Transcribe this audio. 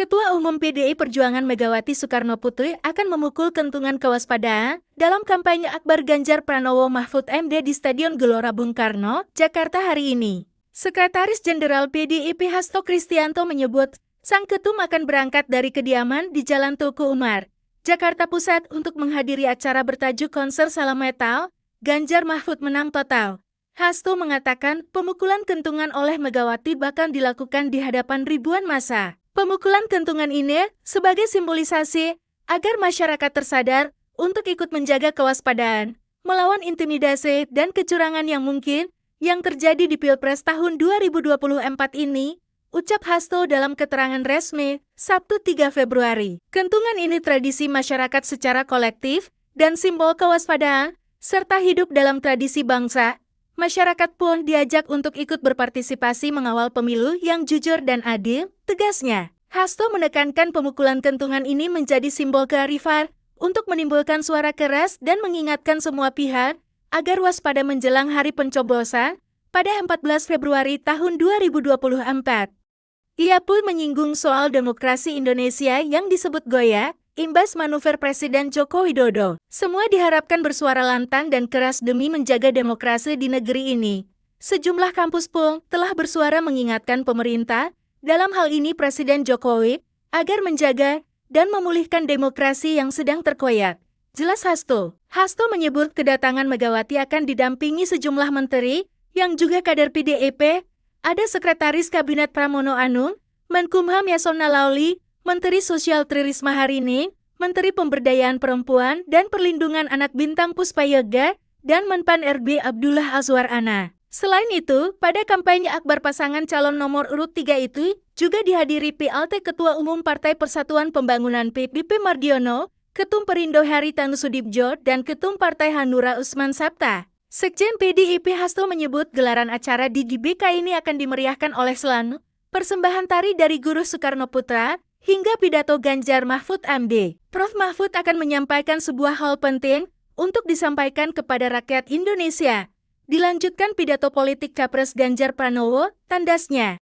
Ketua Umum PDI Perjuangan Megawati Soekarno Putri akan memukul kentungan kewaspadaan dalam kampanye Akbar Ganjar Pranowo Mahfud MD di Stadion Gelora Bung Karno, Jakarta hari ini. Sekretaris Jenderal PDIP Hasto Kristianto menyebut, Sang Ketum akan berangkat dari kediaman di Jalan Tuku Umar, Jakarta Pusat untuk menghadiri acara bertajuk konser salam metal, Ganjar Mahfud menang total. Hasto mengatakan pemukulan kentungan oleh Megawati bahkan dilakukan di hadapan ribuan masa. Pemukulan kentungan ini sebagai simbolisasi agar masyarakat tersadar untuk ikut menjaga kewaspadaan, melawan intimidasi dan kecurangan yang mungkin yang terjadi di Pilpres tahun 2024 ini, ucap Hasto dalam keterangan resmi Sabtu 3 Februari. Kentungan ini tradisi masyarakat secara kolektif dan simbol kewaspadaan serta hidup dalam tradisi bangsa Masyarakat pun diajak untuk ikut berpartisipasi mengawal pemilu yang jujur dan adil, tegasnya. Hasto menekankan pemukulan kentungan ini menjadi simbol kearifan untuk menimbulkan suara keras dan mengingatkan semua pihak agar waspada menjelang hari pencoblosan pada 14 Februari tahun 2024. Ia pun menyinggung soal demokrasi Indonesia yang disebut goyah Imbas manuver Presiden Joko Widodo, semua diharapkan bersuara lantang dan keras demi menjaga demokrasi di negeri ini. Sejumlah kampus pun telah bersuara mengingatkan pemerintah, dalam hal ini Presiden Jokowi, agar menjaga dan memulihkan demokrasi yang sedang terkoyak. Jelas Hasto. Hasto menyebut kedatangan Megawati akan didampingi sejumlah menteri yang juga kader PDIP, ada Sekretaris Kabinet Pramono Anung, Menkumham Yasona Lauli, Menteri Sosial Tri Risma hari ini, Menteri Pemberdayaan Perempuan dan Perlindungan Anak Bintang Puspa Yoga, dan Menpan RB Abdullah Azwar Ana. Selain itu, pada kampanye akbar pasangan calon nomor urut 3 itu, juga dihadiri PLT Ketua Umum Partai Persatuan Pembangunan PPP Mardiono, Ketum Perindo Hari Tanu Sudibjo, dan Ketum Partai Hanura Usman Sabta. Sekjen PDIP Hasto menyebut gelaran acara di GBK ini akan dimeriahkan oleh Selanu, persembahan tari dari Guru Soekarno Putra, hingga pidato Ganjar Mahfud MD. Prof. Mahfud akan menyampaikan sebuah hal penting untuk disampaikan kepada rakyat Indonesia. Dilanjutkan pidato politik Capres Ganjar Pranowo, tandasnya.